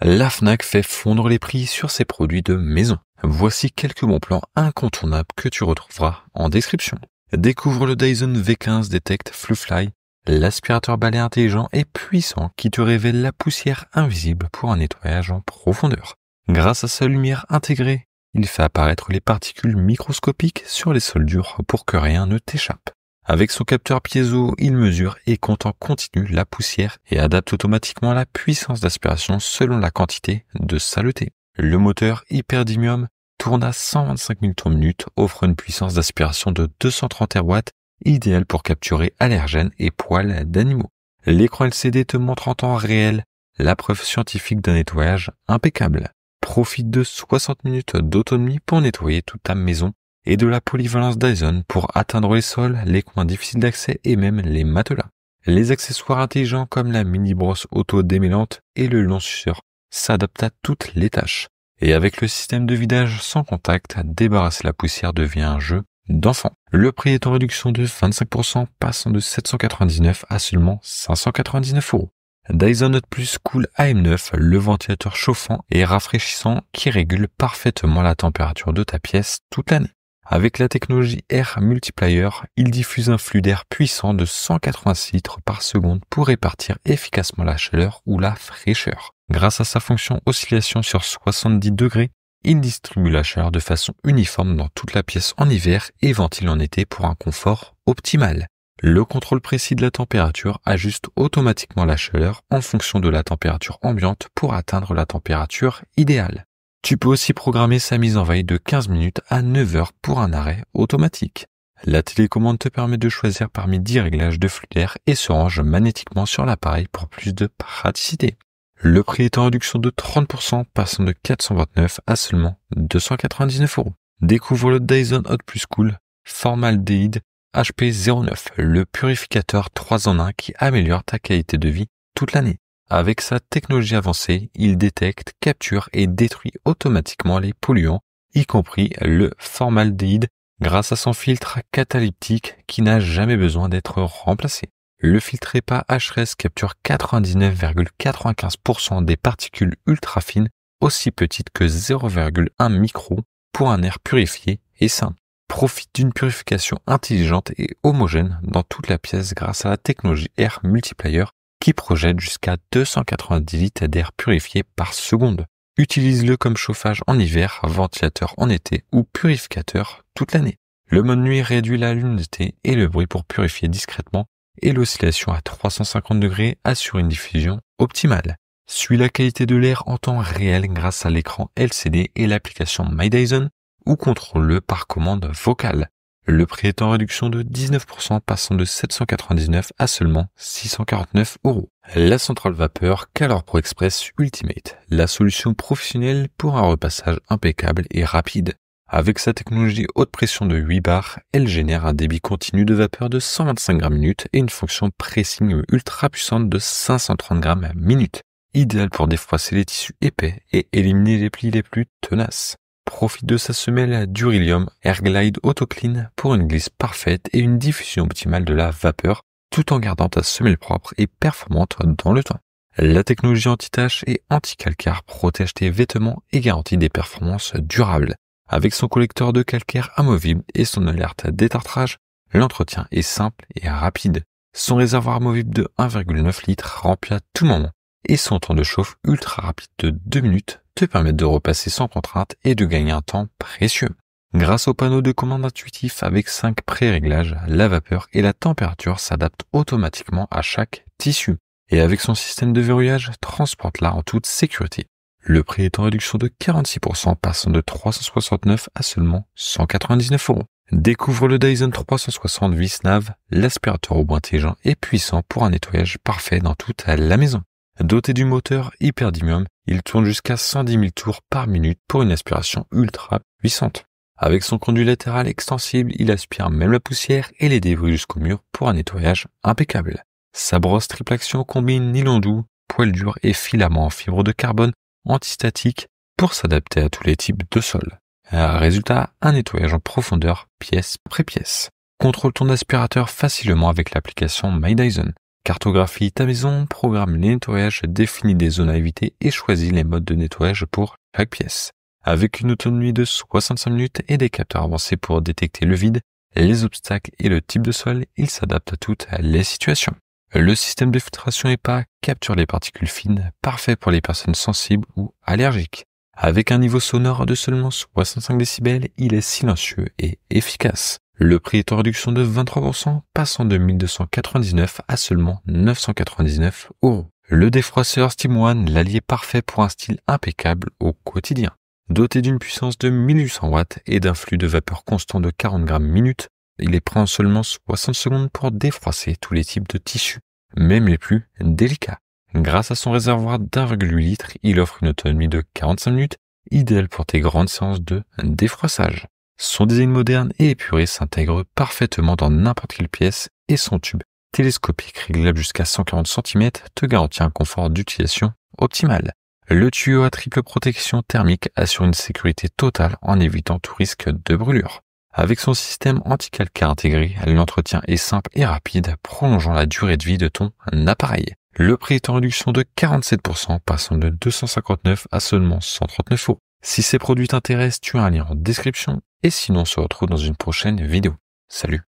la FNAC fait fondre les prix sur ses produits de maison. Voici quelques bons plans incontournables que tu retrouveras en description. Découvre le Dyson V15 Detect Flufly, l'aspirateur balai intelligent et puissant qui te révèle la poussière invisible pour un nettoyage en profondeur. Grâce à sa lumière intégrée, il fait apparaître les particules microscopiques sur les durs pour que rien ne t'échappe. Avec son capteur piezo, il mesure et compte en continu la poussière et adapte automatiquement la puissance d'aspiration selon la quantité de saleté. Le moteur hyperdymium tourne à 125 000 tours minute, offre une puissance d'aspiration de 230 watts, idéale pour capturer allergènes et poils d'animaux. L'écran LCD te montre en temps réel la preuve scientifique d'un nettoyage impeccable. Profite de 60 minutes d'autonomie pour nettoyer toute ta maison et de la polyvalence Dyson pour atteindre les sols, les coins difficiles d'accès et même les matelas. Les accessoires intelligents comme la mini brosse auto-démêlante et le lanceur s'adaptent à toutes les tâches. Et avec le système de vidage sans contact, débarrasser la poussière devient un jeu d'enfant. Le prix est en réduction de 25%, passant de 799 à seulement 599 euros. Dyson Note Plus Cool AM9, le ventilateur chauffant et rafraîchissant qui régule parfaitement la température de ta pièce toute l'année. Avec la technologie Air Multiplier, il diffuse un flux d'air puissant de 186 litres par seconde pour répartir efficacement la chaleur ou la fraîcheur. Grâce à sa fonction oscillation sur 70 degrés, il distribue la chaleur de façon uniforme dans toute la pièce en hiver et ventile en été pour un confort optimal. Le contrôle précis de la température ajuste automatiquement la chaleur en fonction de la température ambiante pour atteindre la température idéale. Tu peux aussi programmer sa mise en veille de 15 minutes à 9 heures pour un arrêt automatique. La télécommande te permet de choisir parmi 10 réglages de flux d'air et se range magnétiquement sur l'appareil pour plus de praticité. Le prix est en réduction de 30%, passant de 429 à seulement 299 euros. Découvre le Dyson Hot Plus Cool Formaldehyde HP09, le purificateur 3 en 1 qui améliore ta qualité de vie toute l'année. Avec sa technologie avancée, il détecte, capture et détruit automatiquement les polluants, y compris le formaldéhyde, grâce à son filtre catalyptique qui n'a jamais besoin d'être remplacé. Le filtre EPA HRS capture 99,95% des particules ultra fines aussi petites que 0,1 micro pour un air purifié et sain. Profite d'une purification intelligente et homogène dans toute la pièce grâce à la technologie Air Multiplier qui projette jusqu'à 290 litres d'air purifié par seconde. Utilise-le comme chauffage en hiver, ventilateur en été ou purificateur toute l'année. Le mode nuit réduit la luminosité et le bruit pour purifier discrètement et l'oscillation à 350 degrés assure une diffusion optimale. Suis la qualité de l'air en temps réel grâce à l'écran LCD et l'application MyDyson ou contrôle-le par commande vocale. Le prix est en réduction de 19%, passant de 799 à seulement 649 euros. La centrale vapeur Calor Pro Express Ultimate, la solution professionnelle pour un repassage impeccable et rapide. Avec sa technologie haute pression de 8 bars, elle génère un débit continu de vapeur de 125 grammes minute et une fonction pressing ultra puissante de 530 grammes minute, idéale pour défroisser les tissus épais et éliminer les plis les plus tenaces profite de sa semelle Durilium Airglide Autoclean pour une glisse parfaite et une diffusion optimale de la vapeur tout en gardant ta semelle propre et performante dans le temps. La technologie anti-tache et anti-calcaire protège tes vêtements et garantit des performances durables. Avec son collecteur de calcaire amovible et son alerte à détartrage, l'entretien est simple et rapide. Son réservoir amovible de 1,9 litre remplit à tout moment et son temps de chauffe ultra rapide de 2 minutes te permettent de repasser sans contrainte et de gagner un temps précieux. Grâce au panneau de commande intuitif avec 5 pré-réglages, la vapeur et la température s'adaptent automatiquement à chaque tissu. Et avec son système de verrouillage, transporte-la en toute sécurité. Le prix est en réduction de 46%, passant de 369 à seulement 199 euros. Découvre le Dyson 360 Visnav, l'aspirateur au bois intelligent et puissant pour un nettoyage parfait dans toute la maison. Doté du moteur hyperdymium, il tourne jusqu'à 110 000 tours par minute pour une aspiration ultra puissante. Avec son conduit latéral extensible, il aspire même la poussière et les débris jusqu'au mur pour un nettoyage impeccable. Sa brosse triple action combine nylon doux, poils durs et filaments en fibre de carbone antistatique pour s'adapter à tous les types de sol. Euh, résultat, un nettoyage en profondeur, pièce après pièce. Contrôle ton aspirateur facilement avec l'application MyDyson cartographie ta maison, programme les nettoyages, définis des zones à éviter et choisis les modes de nettoyage pour chaque pièce. Avec une autonomie de 65 minutes et des capteurs avancés pour détecter le vide, les obstacles et le type de sol, il s'adapte à toutes les situations. Le système de filtration EPA capture les particules fines, parfait pour les personnes sensibles ou allergiques. Avec un niveau sonore de seulement 65 décibels, il est silencieux et efficace. Le prix est en réduction de 23%, passant de 1299 à seulement 999 euros. Le défroisseur Steam One, l'allié parfait pour un style impeccable au quotidien. Doté d'une puissance de 1800 watts et d'un flux de vapeur constant de 40 grammes minute, il est prêt en seulement 60 secondes pour défroisser tous les types de tissus, même les plus délicats. Grâce à son réservoir d'1,8 litre, il offre une autonomie de 45 minutes, idéale pour tes grandes séances de défroissage. Son design moderne et épuré s'intègre parfaitement dans n'importe quelle pièce et son tube télescopique réglable jusqu'à 140 cm te garantit un confort d'utilisation optimal. Le tuyau à triple protection thermique assure une sécurité totale en évitant tout risque de brûlure. Avec son système anti-calcaire intégré, l'entretien est simple et rapide, prolongeant la durée de vie de ton appareil. Le prix est en réduction de 47%, passant de 259 à seulement 139 euros. Si ces produits t'intéressent, tu as un lien en description et sinon on se retrouve dans une prochaine vidéo. Salut